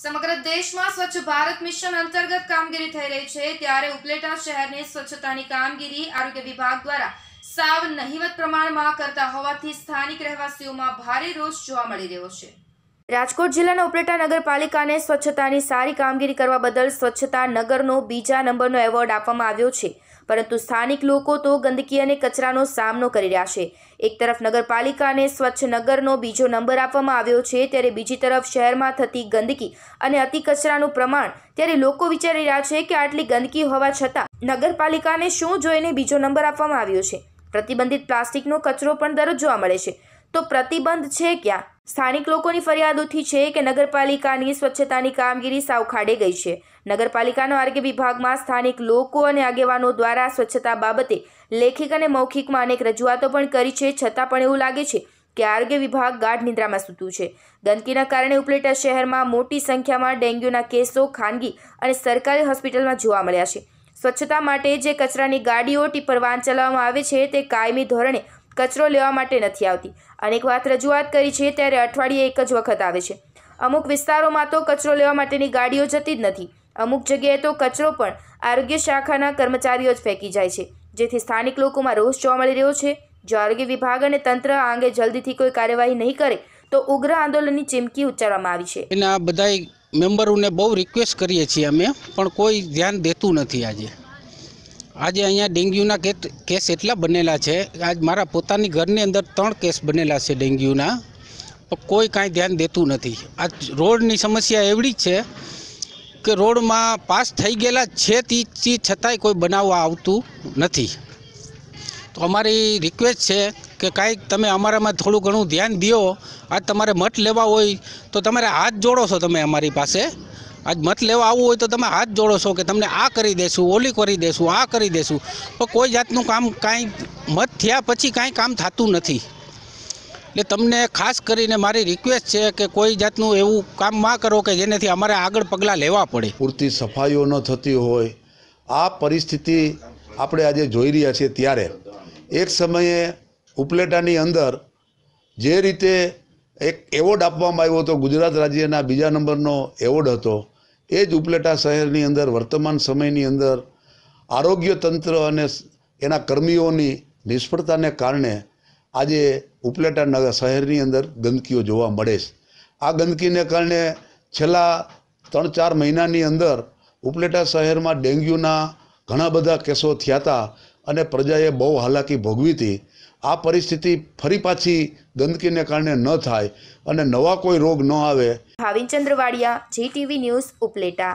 સમગ્ર દેશમાં સ્વચ્છ ભારત મિશન અંતર્ગત કામગીરી થઈ રહી છે ત્યારે ઉપલેટા શહેરની સ્વચ્છતાની કામગીરી આરોગ્ય વિભાગ દ્વારા સાવ નહીવત પ્રમાણમાં કરતા હોવાથી સ્થાનિક રહેવાસીઓમાં ભારે રોષ જોવા મળી રહ્યો છે રાજકોટ જિલ્લાના ઉપલેટા નગરપાલિકાને સ્વચ્છતાની સારી કામગીરી કરવા બદલ સ્વચ્છતા નગરનો બીજા નંબરનો એવોર્ડ આપવામાં આવ્યો છે પરંતુ સ્થાનિક લોકો તો ગંદકી અને કચરાનો સામનો કરી રહ્યા છે એક તરફ નગરપાલિકાને સ્વચ્છ નગરનો બીજો નંબર આપવામાં આવ્યો છે ત્યારે બીજી તરફ શહેરમાં થતી ગંદકી અને અતિ કચરાનું પ્રમાણ ત્યારે લોકો વિચારી રહ્યા છે કે આટલી ગંદકી હોવા છતાં નગરપાલિકાને શું જોઈને બીજો નંબર આપવામાં આવ્યો છે પ્રતિબંધિત પ્લાસ્ટિકનો કચરો પણ દરરોજ જોવા મળે છે તો પ્રતિબંધ છે ક્યાં સ્થાનિક લોકોની ફરિયાદોથી છે કે નગરપાલિકાની સ્વચ્છતાની કામગીરી સાવ ખાડે ગઈ છે નગરપાલિકાનો આરોગ્ય વિભાગમાં સ્થાનિક લોકો અને આગેવાનો દ્વારા સ્વચ્છતા બાબતે લેખિક અને મૌખિકમાં અનેક રજૂઆતો પણ કરી છે છતાં પણ એવું લાગે છે કે આરોગ્ય વિભાગ ગાઢ નિંદ્રામાં સૂતું છે ગંદકીના કારણે ઉપલેટા શહેરમાં મોટી સંખ્યામાં ડેન્ગ્યુના કેસો ખાનગી અને સરકારી હોસ્પિટલમાં જોવા મળ્યા છે સ્વચ્છતા માટે જે કચરાની ગાડીઓ ટીપર વાહન ચલાવવામાં આવે છે તે કાયમી ધોરણે કચરો લેવા માટે નથી આવતી અનેક વાત રજૂઆત કરી છે ત્યારે અઠવાડિયે એક જ વખત આવે છે અમુક વિસ્તારોમાં તો કચરો લેવા માટેની ગાડીઓ જતી જ નથી અમુક જગ્યાએ તો કચરો પણ આરોગ્ય શાખાના કર્મચારીઓ જ ફેંકી જાય છે જેથી સ્થાનિક લોકોમાં રોષ જોવા મળી રહ્યો છે જો આરોગ્ય વિભાગ અને તંત્ર આ અંગે જલ્દીથી કોઈ કાર્યવાહી નહીં કરે તો ઉગ્ર આંદોલનની ચીમકી ઉચ્ચારવામાં આવી છે એના બધા મેમ્બરોને બહુ રિક્વેસ્ટ કરીએ છીએ અમે પણ કોઈ ધ્યાન દેતું નથી આજે આજે અહીંયા ડેન્ગ્યુના કેસ એટલા બનેલા છે આજ મારા પોતાની ઘરની અંદર ત્રણ કેસ બનેલા છે ડેન્ગ્યુના પણ કોઈ કાંઈ ધ્યાન દેતું નથી આ રોડની સમસ્યા એવડી છે કે રોડમાં પાસ થઈ ગયેલા છે તી છતાંય કોઈ બનાવવા આવતું નથી તો અમારી રિક્વેસ્ટ છે કે કાંઈક તમે અમારામાં થોડું ઘણું ધ્યાન દો આજ તમારે મત લેવા હોય તો તમારે હાથ જોડો છો તમે અમારી પાસે આજ મત લેવા આવવું હોય તો તમે હાથ જોડો છો કે તમને આ કરી દેશું ઓલી કરી દેશું આ કરી દેશું પણ કોઈ જાતનું કામ કાંઈ મત થયા પછી કાંઈ કામ થતું નથી એટલે તમને ખાસ કરીને મારી રિક્વેસ્ટ છે કે કોઈ જાતનું એવું કામ માં કરો કે જેનેથી અમારે આગળ પગલાં લેવા પડે પૂરતી સફાઈઓ ન થતી હોય આ પરિસ્થિતિ આપણે આજે જોઈ રહ્યા છીએ ત્યારે એક સમયે ઉપલેટાની અંદર જે રીતે એક એવોર્ડ આપવામાં આવ્યો હતો ગુજરાત રાજ્યના બીજા નંબરનો એવોર્ડ હતો એ જ ઉપલેટા શહેરની અંદર વર્તમાન સમયની અંદર આરોગ્ય તંત્ર અને એના કર્મીઓની નિષ્ફળતાને કારણે આજે ઉપલેટા નગર શહેરની અંદર ગંદકીઓ જોવા મળે છે આ ગંદકીને કારણે છેલ્લા ત્રણ ચાર મહિનાની અંદર ઉપલેટા શહેરમાં ડેન્ગ્યુના ઘણા બધા કેસો થયા હતા અને પ્રજાએ બહુ હાલાકી ભોગવી હતી આ પરિસ્થિતિ ફરી પાછી ગંદકીને કારણે ન થાય અને નવા કોઈ રોગ ન આવે ભાવિનચંદ્ર વાડિયા જી ટીવી ન્યૂઝ ઉપલેટા